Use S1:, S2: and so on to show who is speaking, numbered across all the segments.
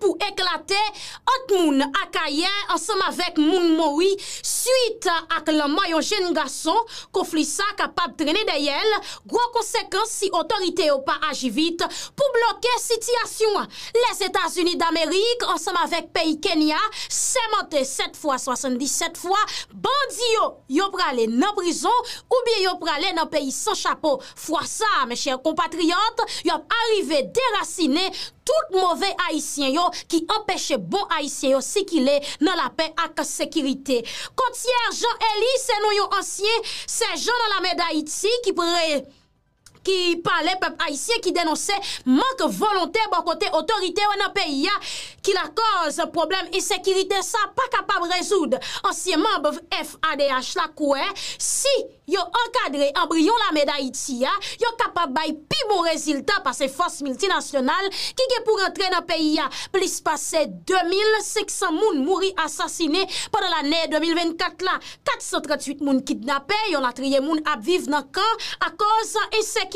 S1: pour éclater autre moun en ensemble avec moun moui suite à la yon jeune garçon conflit ça capable traîner derrière gros conséquences si autorité ou pas vite pour bloquer situation les États-Unis d'Amérique ensemble avec pays Kenya monté 7 fois 77 fois bandi yo yo pralé dans prison ou bien yo pralé dans pays sans chapeau fois ça mes chers compatriotes yo arrivé déraciné Tout mouve Haitien yo ki empèche bon Haitien yo si ki le nan la pe ak sekerite. Kotier Jean-Eli, se nou yo ansye, se je nan la mede Haiti ki pre... qui parlait peuple haïtien qui dénonçait manque volonté bon côté autorité dans pays hein, qui la cause problème insécurité ça pas capable résoudre ancien membre FADH la coué si yo encadré embryon la médaille d'Haïti hein, yo capable bay pi bon résultat parce que force multinationale qui est pour entrer dans pays hein. plus passé 2500 moun mourir assassinés pendant l'année 2024 là 438 moun kidnappés yon la trié moun à vivre dans camp à cause insécurité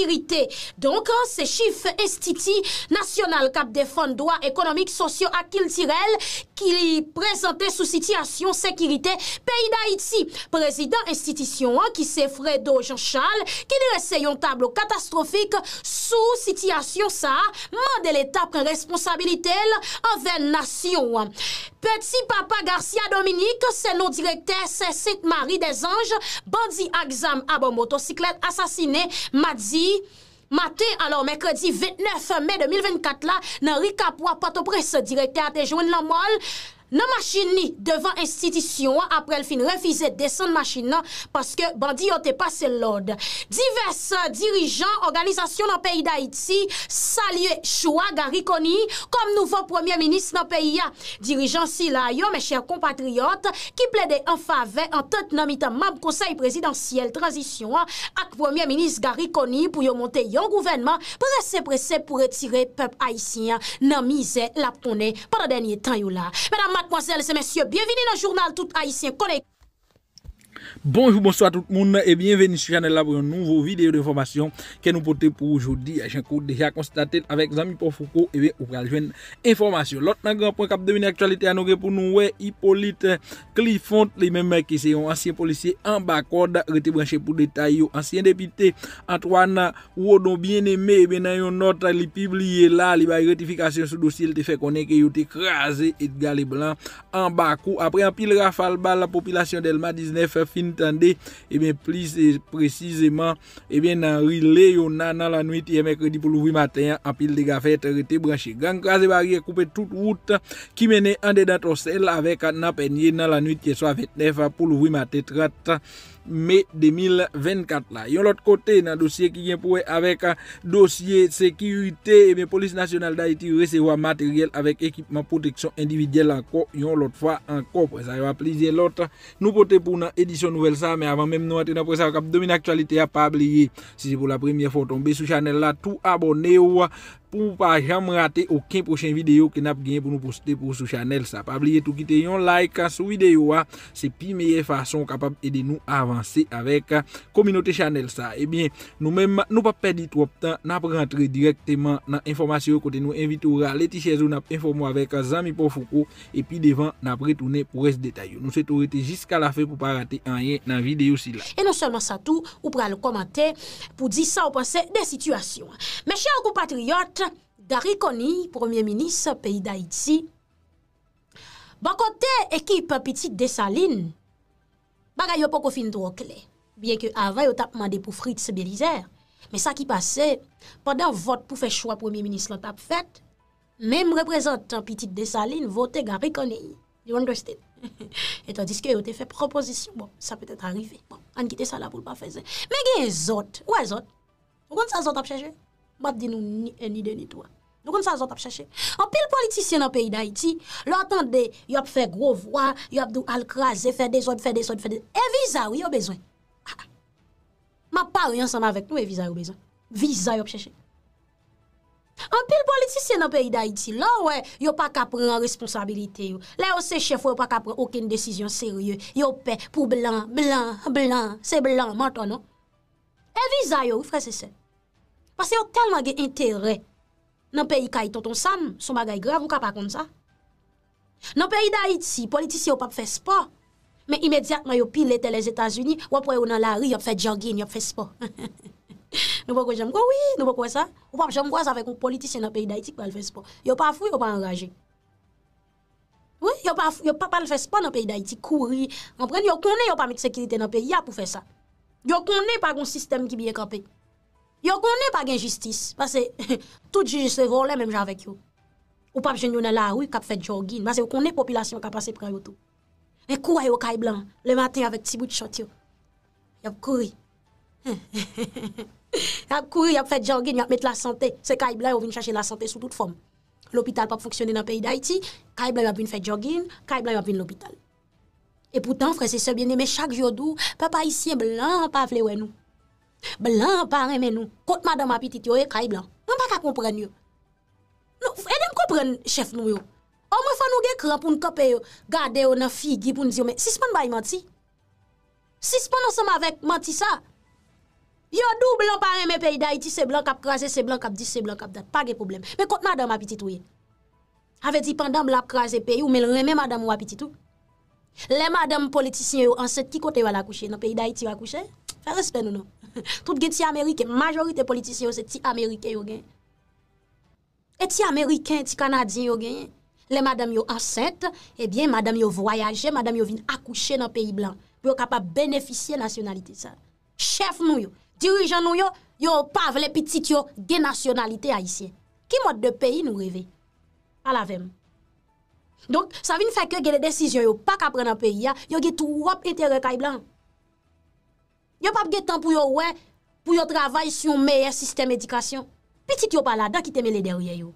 S1: donc, hein, ces chiffres institut national cap défend droits économiques, sociaux à culturels qui présentait sous situation sécurité pays d'Haïti. Président institution hein, qui c'est Fredo Jean-Charles qui dressait un tableau catastrophique sous situation ça, de l'État prend responsabilité envers nation. Hein. Petit papa Garcia Dominique, c'est nos directeur, c'est Sainte-Marie des Anges, bandit à exam à bon motocyclette assassiné, Madi. Mate, alor Mekredi, 29 May 2024 la, nan Rikapwa, Patopres, direkte a Tejoun Lamol nan machin ni devan institisyon apre el fin refize desen machin nan paske bandi yo te pase lode. Diverse dirijan organizasyon nan peyi da iti salye choua gari koni kom nouvo premier minis nan peyi ya. Dirijan si la yo, me chèr kompatriot ki ple de enfave an tot nan mitan mab konsey presidansyel transisyon ak premier minis gari koni pou yo monte yon gouvenman prese prese pou retire pep aisyen nan mize la pounen para denye tan yo la. mademoiselles et messieurs, bienvenue dans le journal Tout Haïtien Connect.
S2: Bonjour, bonsoir tout moun, et bienvenue sur la chanel pour une nouvelle vidéo d'information que nous portez pour aujourd'hui, et j'en cours déjà constaté avec Zamy Pofoukou, et eh bien, on prend le jeune information. L'autre nagant point cap de l'actualité à nous répondre, c'est Hippolyte Cliffont, les mêmes mecs qui sont anciens policiers en bas-côte, retébranchés pour détails, ancien député Antoine Rodon, bien-aimé, et eh bien, il y a un autre, il y a un autre, il y a un autre, il y a un autre, il y a un autre, il y a un autre, il y a un autre, il y a un autre, fin tande, bien plus eh, précisément et bien rile yo a dans la eh, mercredi mercredi pour l'ouvrir matin un pile de a été eh, branché Gang kaze barye koupe toute route qui menait en de au sel, avec un dans la nuit hier soir a 29, pour l'ouvrir matin 30, May euh, eh 2024 la. Yon lot kote nan dosye ki gen pouwe avek dosye sekirite e me polis nasyonal da iti yon resewa materyel avek ekipman proteksyon individyel anko. Yon lot fwa anko prezay wap plizye lot. Nou pote pou nan edisyon nouvel sa. Me avan mem nou ati nan prezay wakap 2000 aktualite ya pabliye. Si si pou la premye foton be sou chanel la tou abone ouwa. pou mou pa jam rate auken prochen video ke nap gen pou nou poste pou sou chanel sa. Pa bliye tou kite yon like sou video a, se pi meye fason kapap edi nou avanse avek a kominote chanel sa. Ebyen, nou mèm, nou pa pedi trop tan, nap rentre direktyman nan informasyon kote nou invitoura leti chezou nap informo avek a zami pou foko epi devan nap retounen pou res detayou. Nou se tou rete jiska la fe pou pa rate anyen nan video si la.
S1: E nou seman sa tou, ou pra le komante pou di sa ou panse de situasyon. Gari koni, premier minis, peyi da iti, bakote ekipa pitit desaline, baga yo pa kofin do okle, bien ke avay yo tap mande pou frit se belizer, me sa ki pase, padan vot pou fe chwa premier minis lo tap fet, mem reprezentant pitit desaline, vote gari koni, you understand, etan diske yo te fe proposisyon, bon, sa pe te trarive, bon, an kite sa la pou pa feze, me gen zot, wè zot, wè zot sa zot ap cheje, bat di nou ni deni towa, Nou kon sa zot ap chèche. An pil politisyen an peyi da iti, lò atan de yop fè grovoa, yop dò al krasè, fè desod, fè desod, fè desod, eviza ou yop bezwen. Ah, ah. Ma par yon saman vek nou eviza ou bezwen. Viza yop chèche. An pil politisyen an peyi da iti, lò wè, yop ak apren responsabilite yon. Lè yon se chèf wè, yop ak apren okèn desisyon sèrye. Yop pè pou blan, blan, blan, se blan, manton nou. Eviza yon ou fè se sè. Pase yon telman gen intèrè dans le pays Kaï Tonton Sam, son bagay grave, ou pas comme ça. Dans le pays d'Haïti, les politiciens n'ont pas fait sport. Mais immédiatement, ils pilent les États-Unis, ou après, dans la rue, ils fait jogging, ils fait sport. nous pas j'aime quoi, oui, nous pas ça. Ou pas j'aime quoi ça avec un politicien dans le pays d'Haïti qui fait sport. Ils pas fou, ils pas enragé. Oui, ils pas ils pas le faire sport dans le pays d'Haïti, courir. Comprendre, ils connaissent, ils pas mettre sécurité dans le pays pour faire ça. Ils connaissent pas un système qui bien campé. Yo a pas gen justice parce que tout juge se vole même avec yo. Ou pas jeune dans la rue qui fait jogging parce que connaît population qui passé prend yo tout. Et quoi yo caille blanc le matin avec petit bout de short yo. Y a couru. y a couru, y a fait jogging, y a mettre la santé. C'est caille blanc qui vient chercher la santé sous toute forme. L'hôpital pas fonctionner dans le pays d'Haïti, caille blanc y a vient faire jogging, caille blanc y a l'hôpital. Et pourtant frère c'est bien aimé chaque jour d'où papa ici blanc pas vle ouais nous. Blan pa reme nou, kote madame apitit yo e kay blan. Nan pa kapon pren yon. E dem kon pren chef nou yo. Ome fan nou ge kran pou n kapeyo, gade yo nan fi, gipoun diyo. Men, sispan bay menti. Sispan nan seman vek menti sa. Yo dou blan pa reme peyda iti, se blan kap kraze, se blan kap dis, se blan kap dat. Pa ge problem. Men kote madame apitit yo ye. Ave di pandan blan kraze peyo, men reme madame apitit yo. Le madame politisyen yo anset ki kote yo a lakouche, nan peyda iti yo a kouche. Fais respect, nous, non. Tout les américain, majorité politiciens, c'est petits Américain yo Et petits Américain, petits Canadien yo e Les madame yo enceinte, eh bien, madame yo voyager, madame yo vin accoucher dans pays blanc. Pour capable bénéficier de la nationalité, ça. Chef nous, yo, dirigeant nous, yo, yo pas les petits yo, des nationalités haïtiennes. Qui mode de pays nous rêver? À la même. Donc, ça vient faire que les décisions, yo, pas qu'à prendre un pays, yo, yo, trop intérêt, blanc a pas de temps pour yo ouais pour yo travailler sur un meilleur système d'éducation. Petit yo pas là dedans qui te mêlé derrière yo.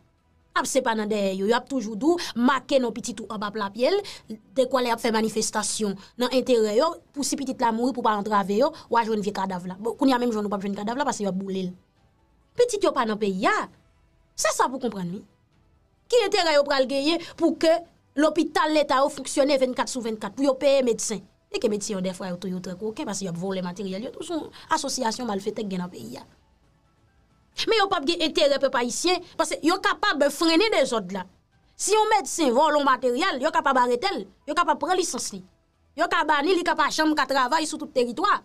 S1: Ap se pas dans derrière yo, yo toujours dou marquer nos petit tout en bas la piel de quoi les fait manifestation dans intérêt yo pour si petit la mourir pour pas entraver yo ou a joindre vieux cadavre là. Bon, a même joindre pas joindre cadavre parce qu'il va bouler. Petit yo pas dans pays C'est ça pour comprendre. Qui intérêt yo pral pour que l'hôpital l'État fonctionne 24 sur 24 pour yo les médecin et que métier des fois auto très ok parce qu'il y a volé matériel, tout une association malfaite qui dans pays hein. Mais yo pas gain intérêt peuple haïtien parce sont capables capable freiner des autres là. Si un médecin vole un matériel, est capable arrêter, est capable prendre licence il est capable ni capable chambre de travailler sur tout le territoire.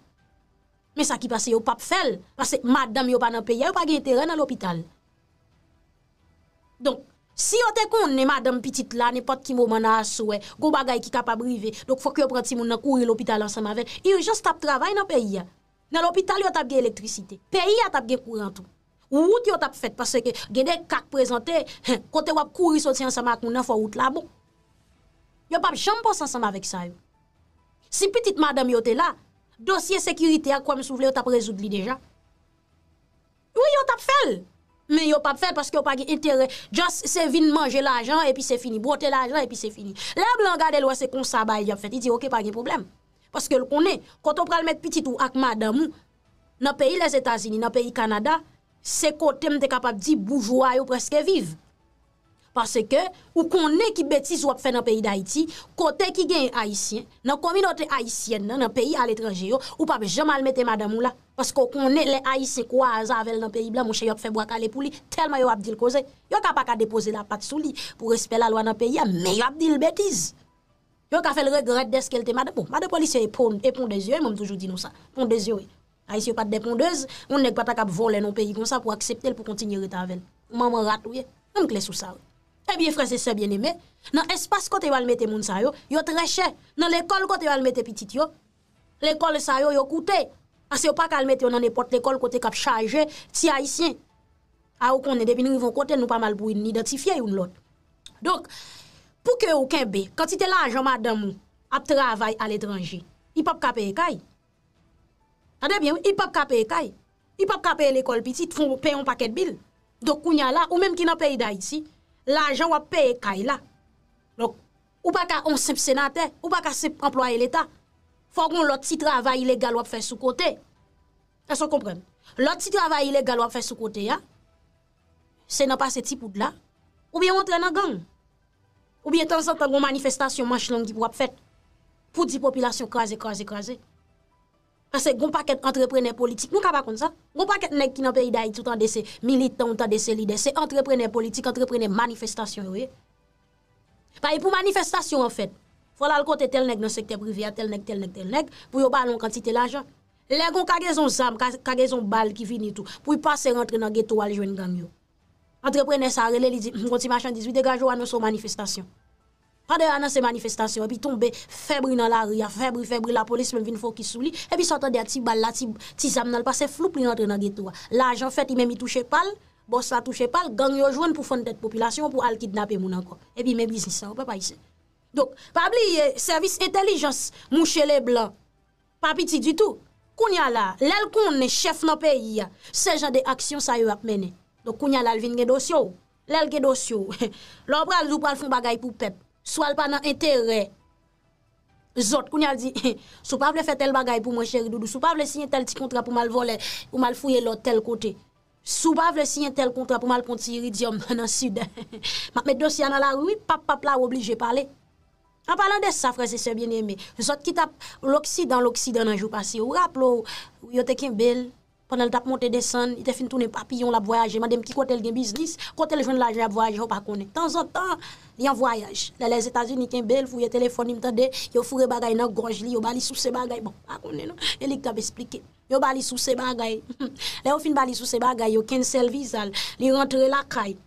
S1: Mais ça qui passe peuvent pas faire parce que madame yo pas dans pays, peuvent pas gain intérêt dans l'hôpital. Donc si yo te konne madame petite là n'importe qui moment na souhait, eh, go bagay ki capable rive, Donc faut que yo prend ti moun nan kouri l'hôpital ensemble avec. Urgence tap travail dans pays hein. Dans l'hôpital yo tap gen électricité. Pays a tap gen courant tout. Route yo tap fait parce que gen des cas présentés côté hein, wap courir sorti ensemble avec moun faut route la bon. Yo pas jamais penser ensemble avec ça Si petite madame yo te là, dossier sécurité a quoi me souffler tap résoudre li déjà. Oui yo tap fait mais yo pas fait parce que yo pas intérêt just c'est venir manger l'argent et puis c'est fini broter l'argent et puis c'est fini les blancs gardent loi c'est comme ça bah il fait il dit OK pas de problème parce que le connaît quand on prend mettre petit ou avec madame dans pays les États-Unis dans pays Canada c'est côté m'était capable dire bourgeois ou presque vivre parce que, ou qu'on est qui bêtise ou fait dans le pays d'Haïti, côté qui gagne haïtien, dans la communauté haïtienne, dans le pays à l'étranger, ou pas jamais mettre madame ou là. Parce qu'on connaît les haïtiens quoi avec dans le pays blanc, mon cher, fait boire calé pour lui, tellement yo a dit le il Yo pas qu'à déposer la patte sous lui pour respecter la loi dans le pays, mais yo a dit le bêtise. Yo a fait le regret de ce qu'elle était madame. Bon, madame police est pondeuse, ils m'ont toujours dit nous ça. Pondeuse, oui. Haïtien pas de dépondeuse, on n'est pas capable voler nos pays comme ça pour accepter pour continuer à avec. Maman ratouille. On clé sous ça. Eh bien, frères et sœurs bien-aimés, dans l'espace côté va le mettre moun sa yo, yo très cher. Dans l'école côté va le mettre petit yo, l'école sa yo yo coûte. Parce que pas qu'à le mettre dans n'importe l'école côté cap chargé, ti haïtien. A ah, ou connaît depuis nous vont côté nous pas mal pour identifier une l'autre. Donc, pour que aucun bé, quantité l'argent madame a travail à l'étranger, il pas ka payer kay. Attendez bien, il pas ka payer kay. Il pas ka payer l'école petite, font payer un paquet de billes. Donc, kounya là ou même qui pas pays d'Haïti, l'argent va payer kay Donc ou pas qu'on simple sénateur, ou pas qu'on simple employé l'État. Faut qu'on l'autre petit travail illégal va faire sous côté. Est-ce qu'on comprend L'autre petit travail illégal va faire sous côté hein? C'est non pas ce type de là ou bien on traîne en gang. Ou bien de temps en temps une manifestation manche longue qui pourra faire pour dire population crasée crasée crasée. Asè goun pa ket entreprenè politik, nou ka pa kont sa. Goun pa ket nek ki nan pe idayi toutan dese militant, toutan dese lider, se entreprenè politik, entreprenè manifestasyon yo e. Pa e pou manifestasyon an fèt, folal kote tel nek nan sekte privya, tel nek, tel nek, tel nek, pou yo balon kantite l'anjan. Lè goun kage zon zam, kage zon bal ki vinitou, pou yi pase rentre nan geto wale jwen gam yo. Entreprenè sa, rele li di, konti machan 18, degaj wane sou manifestasyon. Pendant dans ces manifestations, et puis tomber febri dans la rue, febri febri la police même vient qui souli, et puis s'entendre des balle là, ti zam dans le passé flou pour rentrer dans ghetto. L'argent fait, il même il touche pas, boss ça touche pas, gang yo joine pour fondre tête population pour al kidnapper moun encore. Et puis mes business ça, hein, on peut pas ici. Donc, pas oublier service intelligence, moucher les blancs. Pas petit du tout. Kounya là, l'el konn chef dans pays, ce genre action ça yo a mené. Donc kounya là, il vient dossier. L'el gen dossier. L'on pral ou pral font bagay pour peuple soit pas dans intérêt autres qu'on a dit sou pas faire tel bagaille pour mon chéri doudou sou pas signer tel petit contrat pour mal voler ou mal fouiller l'autre tel côté sou pas signer tel contrat pour mal continuer iridium dans sud m'a mettre dossier dans la rue Papa pap là obligé parler en parlant de ça, frère, c'est bien aimé. Les autres qui tape l'Occident, l'Occident, dans jour passé, ou rappelez, ou yo te belle pendant le tap monter descend il était fin tourner papillon la voyager madame qui côté le business côté elle joindre l'argent à voyager on pas temps en temps il en voyage là les États-Unis qu'un bel fouille téléphone il m'tendait yo fourré bagaille dans gorge li yo bali sous ses bagaille bon pas connait non elle t'a expliqué yo bali sous ces bagaille là au fin bali sous ces bagaille yo cancel visa il rentre la caille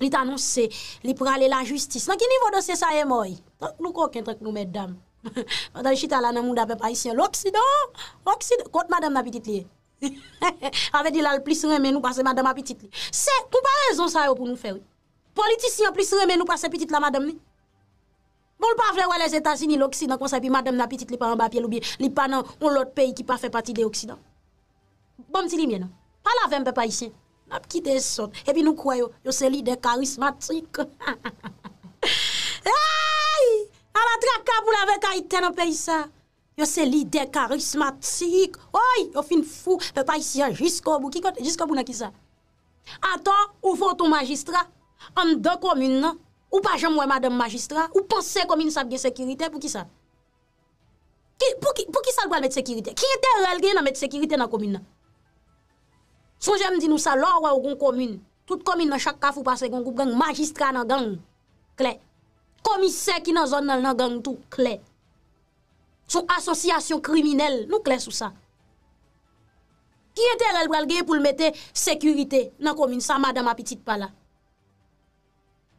S1: il annoncé il prend aller la justice dans quel niveau dossier ça est moi nous aucun truc nous mesdames pendant chita là dans monde peuple haïtien l'occident l'occident contre madame la petite liée Ave di la l plis reme nou pase madame apitit li Se, kou pa rezon sa yo pou nou fewe Politisyon plis reme nou pase apitit la madame li Bon l pa vle wè les Etatsini l'Oksidon Kwa sa pi madame apitit li pa an bapye loubi Li pa nan ou l ot peyi ki pa fe pati de Oksidon Bon ti li mwenon Palave mpe pa isye Nap ki de son E pi nou kwayo yo se li de karismatrik A va trakab ou la ve ka ite nan peyi sa Yo se lide karismatik. Oy, yo fin fou. Pe pa isi ya, jiska bou. Jiska bou na ki sa? Atan, ou foton magistra. An de komine nan. Ou pa jem wè madèm magistra. Ou pa se komine sape gen sekirite pou ki sa? Pou ki sa lwa l mèd sekirite? Ki yè den rel gen nan mèd sekirite nan komine nan? Son jèm di nou sa lò wè ou kon komine. Tout komine nan chak kaf ou pa se kon koup gen magistra nan gang. Kle. Komisek inan zon nan gang tou. Kle. Kle. Son association criminelle, nous clair sur ça. Qui était le pour le mettre sécurité dans la commune, ça, madame, ma petite pas là?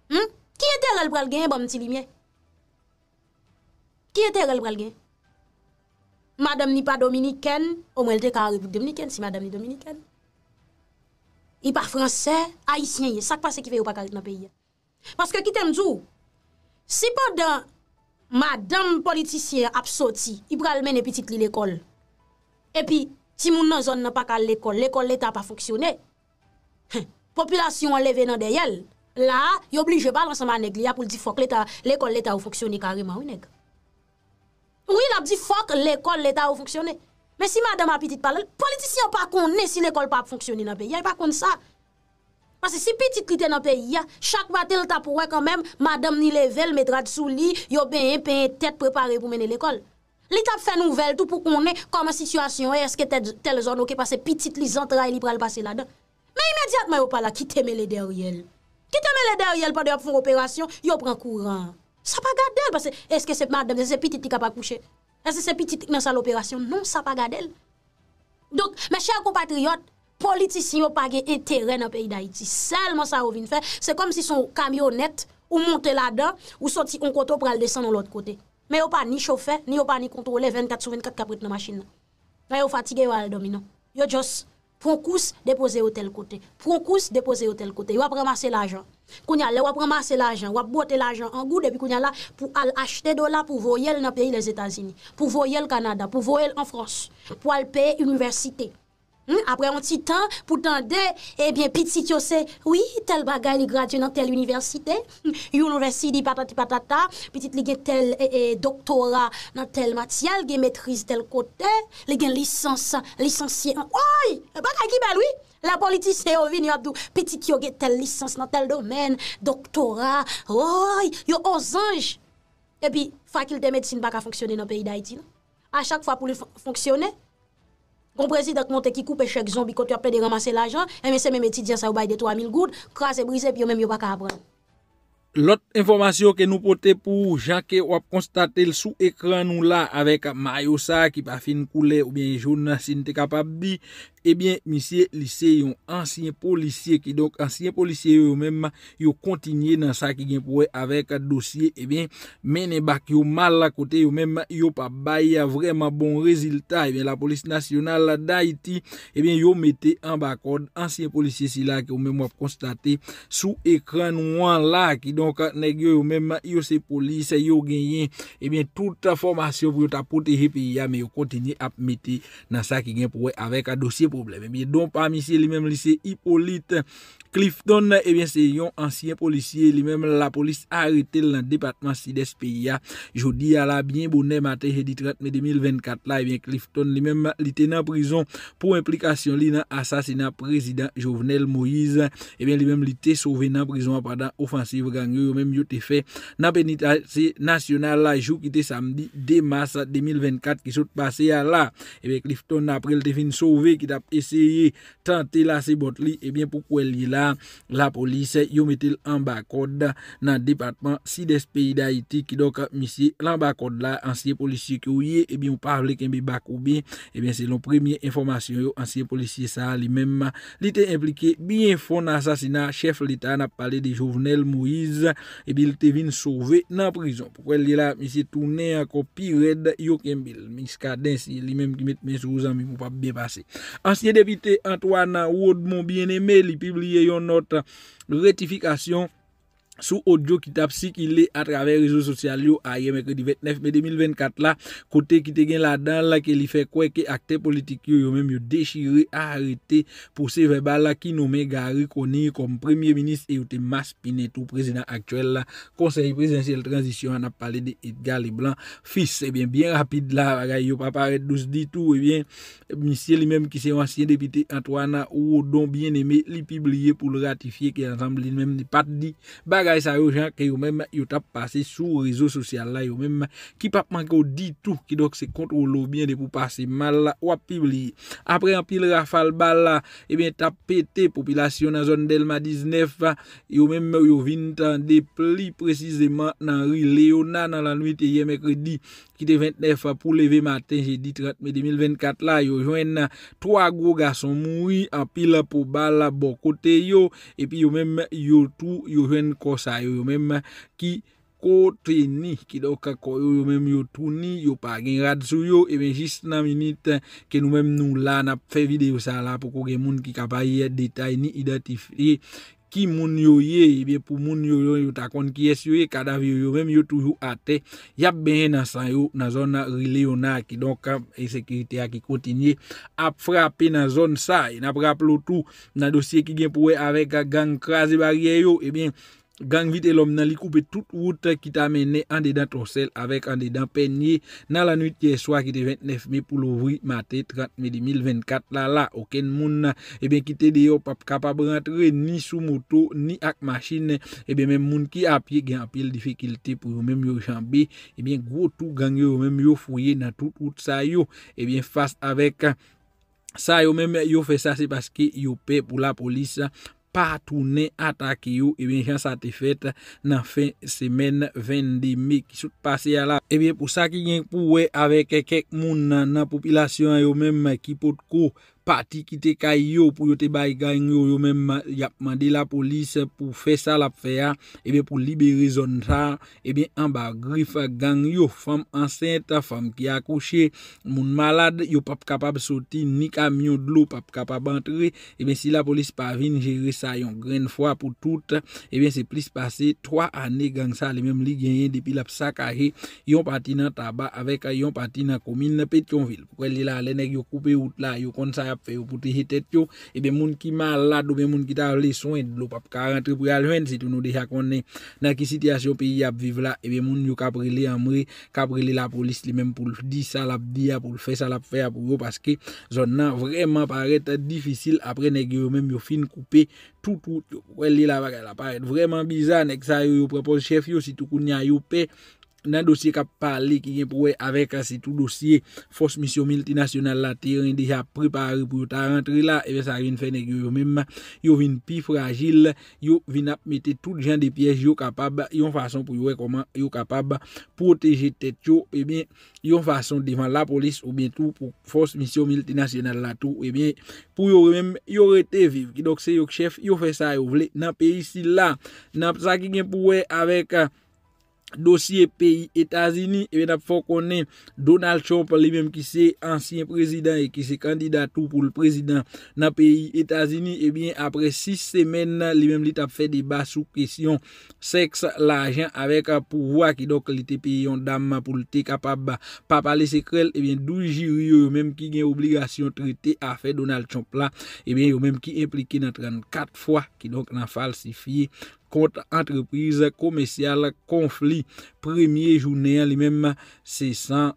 S1: Hmm? Qui était le bral gagner, bon petit lumière? Qui était le Madame n'est pas dominicaine, au moins elle était en dominicaine, si madame n'est dominicaine. Il pas français, haïtien, ça qui passe qui fait au pas dans le pays. Parce que qui t'aime dit, si pendant madame politicien a sorti, il pral mener petite l'école. Et puis si moun nan zone n'a pas qu'à l'école, l'école l'état pas fonctionné. Hein, population enlevé dans derrière. Là, y oblige pas l'ensemble à négli pour dire faut que l'état l'école l'état ou fonctionner carrément oui nèg. Oui, il a dit que l'école l'état ou fonctionner. Mais si madame a petite parle, politicien pas connaît si l'école pas fonctionner dans pays, il pas connaît ça. Parce que si petite était dans le pays, chaque matin, elle pour quand même, madame ni level, mettra sous lit, yo ben, peu de tête préparée pour mener l'école. a fait nouvelle tout pour qu'on ait comme situation est, ce que telle zone qui passe petite et là, il passer là-dedans. Mais immédiatement, pas là, qui t'aime les derrière. Qui t'aime les derrière pendant qu'ils une opération, yo prend courant. Ça pas garder parce que est-ce que c'est madame, c'est petite qui pas couché. Est-ce que c'est petite dans sa l'opération? Non, ça pas garder. Donc, mes chers compatriotes, politiciens pas de intérêt dans pays d'Haïti. Seulement ça vous faire, c'est comme si son camionnette ou monte là-dedans ou sorti un côté pour aller descendre de l'autre côté. Mais n'a pas ni chauffeur, ni n'a pas ni contrôlé 24 sur 24 de dans machine. Là ou fatigué ou al dominant. Yo juste prend course déposer au tel côté. Prend course déposer au tel côté. Yo ramasser l'argent. Kounya là ramasser l'argent, va bote l'argent en goût depuis kounya là pour aller acheter dollars pour voyer dans pays les États-Unis, pour voyer le Canada, pour voyer en France, pour aller payer université Hmm, après un petit temps, pour tendre, eh bien, petit yo c'est, oui, tel bagage est gratuit dans telle université, hmm, université patati patata, petit li tel eh, eh, doctorat dans tel matière, a maîtrise tel côté, li gen licence, licencié. Oui, bagage qui belle, oui. La politique, c'est vini abdou, petit yo a telle licence dans tel domaine, doctorat, oui, yo aux anges. Et puis, faculté de médecine pas fonctionner dans le pays d'Haïti. À chaque fois pour fonctionner, on président monte qui coupe chaque zombie quand tu as peur de ramasser l'argent, et mais c'est même étudiant ça vous bail de 3000 gouttes, et brisé puis même il pas qu'à apprendre.
S2: lot informasyon ke nou pote pou janke wap konstate sou ekran nou la avek ma yo sa ki pa fin koule ou bien joun nan sin te kapab bi, e eh bien misye lise yon ansyen polisye ki dok ansyen polisye yo menma yo kontinye nan sa ki genpowe avek dosye e bien menne bak yo mal la kote yo menma yo pa baye a vreman bon reziltat, e eh bien la polis nasyonal la da iti, e bien yo mette an bak kode ansyen polisye si la ki yo menma wap konstate sou ekran nou an la ki don ka negyo yo menman, yo se polis yo genyen, ebyen, eh touta formasyon pou yo tapote repiya, me yo kontinye apmete nan sa ki genpou avek a dosye probleme, ebyen, eh donp amisye, li menm li se Hippolyte Clifton, ebyen, eh se yon ansyen polisye, li menm la polis arete lan depatman Sidespeya jodi ala, byen bonen mater di 30 me 2024 la, ebyen, Clifton li menm li te nan prizon pou implikasyon li nan asasina prezident Jovenel Moïse, ebyen, li menm li te sove nan prizon apadan ofansiv gang yo menm yo te fe nan penitansi nasyonal la jou ki te samdi de mas 2024 ki soute pase ya la. Ebe, Clifton napre te fin sove ki tap eseye tante la se bot li. Ebe, poukwen li la la polise yo metel an bakod nan departman Sides P.I.D.A.I.T.I. ki do ka misye lan bakod la ansye polisye ki yo ye ebe, yo pavle kembe bako be ebe, se lon premye informasyon yo ansye polisye sa li menm. Li te implike biye fon ansasina chef lita nap pale de Jovenel Moise E bil te vin souve nan prizon Pwè li la mi se toune akopi red Yo kembil Mi skaden si li menm ki met me souzan Ansyen depite Antoine Ou od mon bien eme Li pivliye yon notre retifikasyon sou odjo ki tap si ki le a traver rezo sosyal yo a ye mekredi 29 me 2024 la, kote ki te gen la dan la ke li fe kweke akte politik yo yo menm yo dechire a arete pou se veba la ki nou men ga rekonir kom premye minis e yo te mas pinet ou prezident aktuel la konseyre prezintsel transisyon an ap pale de Edgar le Blanc, fis, e eh bien bien rapide la, aga yo pa paret dou se di tou, e eh bien, misye li menm ki se yon asyen depite Antwana ou don bien eme, li pibliye pou le ratifiye ki ansamble li menm ni pat di, bag sa yo jan ke yo menm yo tap pase sou rizou sosyal la yo menm ki pap mank yo di tou ki dok se kontrolo bien de pou pase mal la wapibli apre an pil rafal bal la e ben tap pete popilasyon nan zon delma 19 yo menm yo vintan de pli precizeman nan rile yo nan nan lal mi te ye mekredi ki te 29 pou leve maten jedi 30 me 2024 la yo jwen na 3 gro gason moui an pil la pou bal la bokote yo e pi yo menm yo tou yo jwen ko sa yo yo mem ki kote ni ki do ka kote yo yo mem yo tu ni yo pa gen rad su yo ebe jist nan minute ke nou mem nou la na pfe videyo sa la pou koke moun ki kapaye detay ni idatifie ki moun yo ye ebe pou moun yo yo yo takon kyes yo ye kada viyo yo mem yo tu yo ate yap behe nan sa yo nan zon nan rile yo na ki do ka e sekirite ya ki kote ni ap frape nan zon sa e ap rap lo tu nan dosye ki gen pou we aveka gang krasi barie yo ebe yon Gang vit el om nan li koupe tout wout ki ta mene ande dan torsel avek ande dan penye. Nan la nwit ye swa ki te 29 me pou l'ouvri mate 30 me di 1024 la la. Oken moun na e ben ki te de yo pap kapab rentre ni sou moto ni ak machine. E ben men moun ki apye gen apye l difikilte pou yo men myo chanbe. E ben gwo tou gang yo yo men myo fouye nan tout wout sa yo. E ben fast avek sa yo men myo yo fe sa se paske yo pe pou la polisa. Patounen atakiyou Ebyen jan satifet nan fin semen Vendi mi kisout pase ala Ebyen pou sa ki jen pou we Awe kekek moun nan popilasyon Yo menm ki pot kou pati ki te kay yo pou yo te bay gang yo, yo men yap mande la polis pou fe sa la pfe ya, ebe pou libere zon sa, ebe an ba grif gang yo, fam ansente, fam ki akouche, moun malade, yo pap kapab soti, ni kamyon dlo pap kapab antre, ebe si la polis pa vin jere sa yon gren fwa pou tout, ebe se plis pase 3 ane gang sa, le menm li genye depi la psa kaje, yon pati nan taba, avek yon pati nan komine petyonvil, pou kwen li la lenek yo koupe out la, yo kon sa ya, Fè yo pou te hitet yo, ebe moun ki malad ou ebe moun ki ta lè son, ebe lop ap karantri pou yalwen, si tou nou deyakonè nan ki sityasyon pe yi ap vive la, ebe moun yo kabrele amre, kabrele la polis li mèm pou l di sa la ap di ya, pou l fè sa la ap fè ya pou yo, paske zon nan vreman parete difisil apre negi yo mèm yo fin koupe tou tou, wè li la vake la parete vreman bizan, negi sa yo yo prepose chef yo, si tou koun ya yo pe, nan dosye kap pale ki gen pou wey avek asitou dosye, Fos Mission Multinasyonal la tirin deja prepari pou yo ta rentri la, ebe sa rin fen ek yo yo mem, yo vin pi fragil, yo vin ap mette tout jan de piye, yo kapab yon fason pou yo wey koman, yo kapab proteje tet yo, ebe yon fason devan la polis ou bintou, pou Fos Mission Multinasyonal la tou, ebe pou yo remem, yo rete viv, ki dok se yo kchef, yo fe sa yo vle, nan pe isi la, nan sa ki gen pou wey avek, Dosye peyi Etazini, ap fò konen Donald Trump li mèm ki se ansyen prezident e ki se kandidatou pou l prezident nan peyi Etazini, eh apre 6 semen nan li mèm li tap fè debat sou kresyon seks la jen avek pou wak li te peyi yon damman pou li te kapap pa pale sekrel, dou jirye ou mèm ki gen obligasyon trite a fè eh Donald Trump la, ou mèm ki implike nan 34 fwa ki nan falsifiye kont entreprise komesyal konfli premye jounen li menm se san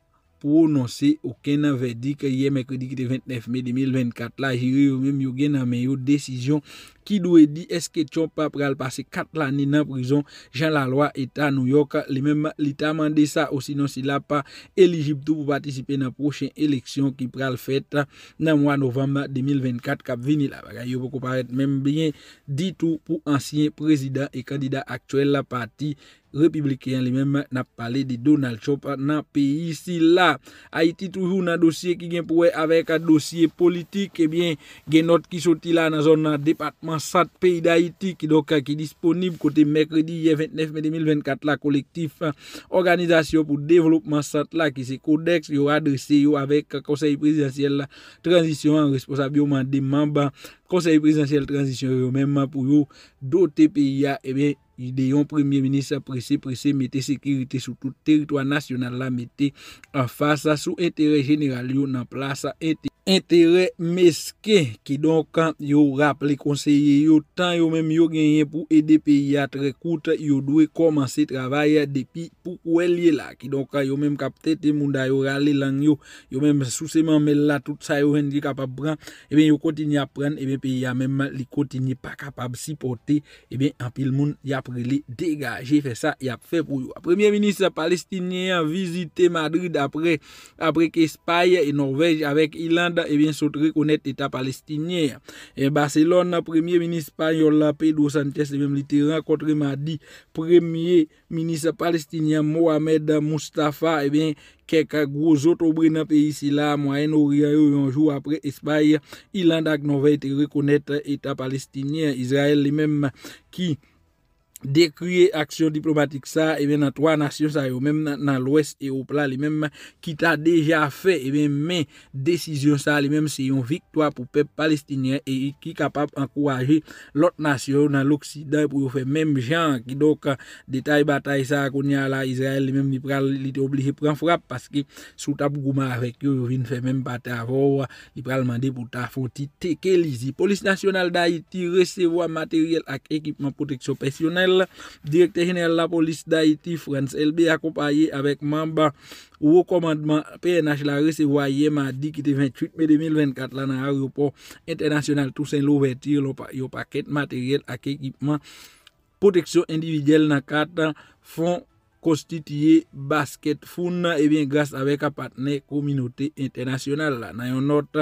S2: Prenonsi ou ken nan ve di ke ye mekredi ki te 29 me 2024 la. Jiri ou menm yo gen nan menyo desisyon ki do e di eske chon pa pral pase 4 lani nan prizon. Jan la loi eta nou yoka li menm li ta mande sa ou sinon si la pa elijib tou pou patisipe nan prochen eleksyon ki pral fete nan mwa novemba 2024 kap vini la. Yo pou kouparet menm bien di tou pou ansyen prezident e kandida aktuel la pati. Republiken li menm nan pale di Donald Trump nan peyi si la. Haiti toujou nan dosye ki gen pouwe avèk a dosye politik, gen not ki soti la nan zon nan depatman sat peyi da Haiti ki do ka ki disponib kote Mekredi 29-24 la kolektif. Organizasyon pou devlopman sat la ki se kodex yo adrese yo avèk konsey presidansyel la transisyon an responsabyouman di mamba. konsey presensyel transisyon yo menman pou yo do te piya ebe eh yi de yon premye minister prese prese mette sekirite sou tout teritwa nasyonal la mette a fasa sou enterej general yo nan plasa enterej. intere meske ki don kan yo rap le konseye yo tan yo menm yo genye pou edi peyi a tre koute yo dwe komanse travaye depi pou welye la ki don kan yo menm kapte te munda yo rale lang yo yo menm sou seman mel la tout sa yo vendi kapap bran, e ben yo kontini a pren e ben peyi a menm li kontini pa kapap sipote, e ben apil moun ya prele degaje, fe sa ya fe pou yo. A premier ministre palestinien a vizite Madrid apre apre ke espaye e Norvej avek ilan Eben, eh sot rekonet eta palestinyen. E eh, Barcelona, premye ministre Panyol la pe, dosantez, eben, eh li te renkotre ma di, premye ministre palestinyen Mohamed Moustafa, eben, kek a grozot obre na pe isi la, mwa eno ria yo yonjou apre Espanya, ilan da k nou vey te rekonet eta palestinyen. Israel li menm ki... dekriye aksyon diplomatik sa e eh men nan 3 nasyon sa yo, men nan l'Ouest e yo plan li men, ki ta deja fe, e men men, desisyon sa li men, se yon viktoa pou pep palestinyen e ki kapap ankouwaje lot nasyon nan l'Oksida pou yo fe menm jan, ki dok detay batay sa konya la Israel li men, li te oblije pren frap paske sou tap gouman avèk yo vin fe menm batay avò, li pral mande pou ta foti tekelizi polis nasyonal da iti resevo a materyel ak ekipman proteksyon personel direkte genel la polis da iti frans elbe akopaye avek mamba ouvo komandman PNH la rese voye ma di ki te 28 me 2024 la nan a yopo internasyonal tousen lo vetir yopaket materyel ak ekipman proteksyon individyel nan katan fon Kostitye basket foun, ebyen, eh grase avek a patne kominote internasyonal la. Nayon not,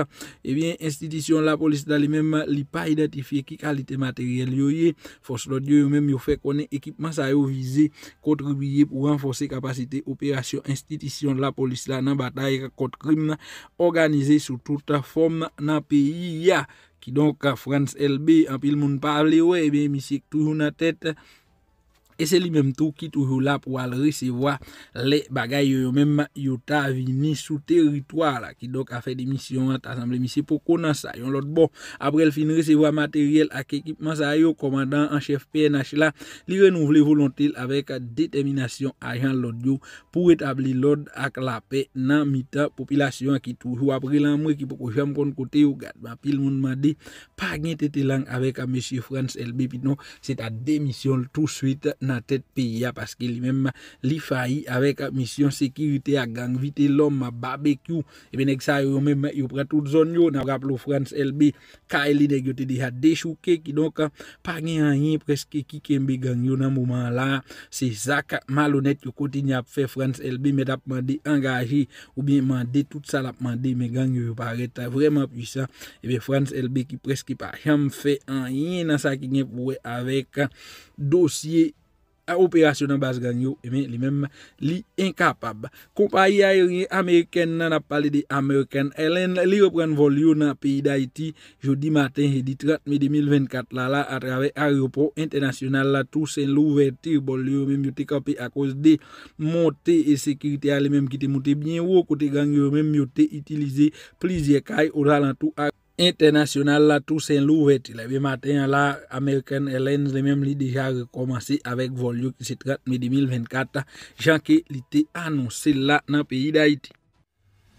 S2: ebyen, eh institisyon la polis la li mem li pa identifiye ki kalite materyel yo ye. Fos lo diyo yo mem yo fe konen ekipman sa yo vize kotribiye pou renfose kapasite operasyon. Institisyon la polis la nan bataye kot krim, organize sou touta fom nan peyi ya. Ki donk a Frans LB, apil moun pa avle we, ebyen, eh misi ek toujou nan tette. E se li menm tou ki toujou la pou al resevwa le bagay yo yo menm yo ta avini sou teritwa la ki dok a fe dimisyon at asamble mi se pou konan sa yon lot bon. Aprel fin resevwa materyel ak ekipman sa yo komandan an chef PNH la li renouvle volantil avek deteminasyon a jan lot yo pou etabli lot ak lape nan mita popilasyon ki toujou. Aprel an mwen ki pou koujam kon kote yo gade ma pil moun ma euh, de pagne tete lang avek a mesye Frans LB pi nou se ta dimisyon tout suite. nan tet pi ya, paske li menm li fayi, avek misyon sekirite, a gangvite lom, a babekyou, ebe nek sa yon menm, yo pratout zon yo, nan rap lo Frans LB, ka elide gyo te di ya dechouke, ki donk, pa nye anye, preske ki kenbe gangyo nan mouman la, se zaka malonet, yo konti nye ap fe Frans LB, men ap mandi, angaji, ou bien mandi, tout sal ap mandi, men gangyo, par etta vreman pwisa, ebe Frans LB, ki preske pa jam fe, anye nan sa ki nye pouwe, avek dosye A operasyon nan bas gangyo, e men, li men li inkapab. Kou pa yay re Ameriken nan ap pale de Ameriken, elen li repran vol yo nan peyi da iti, jodi matin, he ditrat, me 2024 la la, a trave aropo internasyonal la, tou sen louvertir bol yo men, yo te kapi a kouz de monti e sekriti a li men, ki te mouti bnen wou kote gangyo, men yo te itilize plizye kaj, ou ralantou a... Internasyonal la tou sen lou vet. La ve maten la Amerikan LN le mem li deja rekomansi avek voliou ki se trate me 2024 jan ke li te anonsi la nan peyi da iti.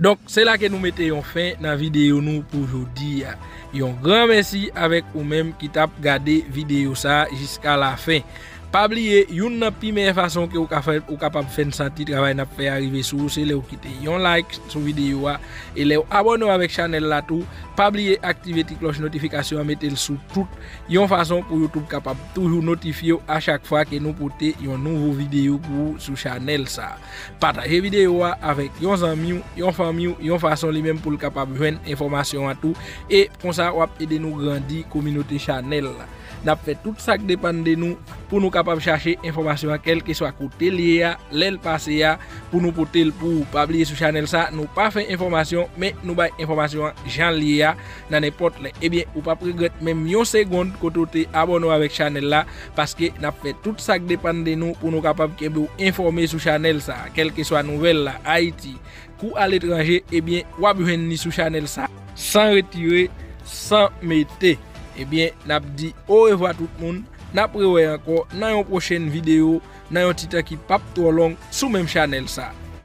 S2: Donk, se la ke nou meteyon fin nan videyo nou pou jodi ya. Yon gran mensi avek ou mem ki tap gade videyo sa jiska la fin. Pabliye, yon nan pime fason ke ou kapap fen santi travay nan pe arrive sou, se le ou kite yon like sou videyo wa, e le ou abonnen wavèk chanel la tou, pabliye, aktive ti kloche notifikasyon a metel sou tout, yon fason pou Youtube kapap toujou notifyo a chak fwa ke nou pote yon nouvo videyo pou sou chanel sa. Pataje videyo wa avèk yon zanmiyon, yon famiyon, yon fason li mèm pou l kapap ven informasyon la tou, e konsa wap ede nou grandi kominote chanel la. chercher information à quel que soit lié à lel pase à pour nous pote pour pas pas sur chanel ça nous pas fait information mais nous bay information Jean li n'importe nimporte bien et ou pas regret même yon seconde koto côté avec channel là, chanel parce que n'a fait tout ça dépend de nous nous nous kapab kebe informer sur channel ça, sa, soit soit nouvelle la, à l'étranger et bien ou bien, bien ni channel ça, ça sans sans sans mettre et bien n'a dit au revoir tout le monde Naprewe yako, nayo pwoshen video, nayo titaki pap tuolong sumem chanel sa.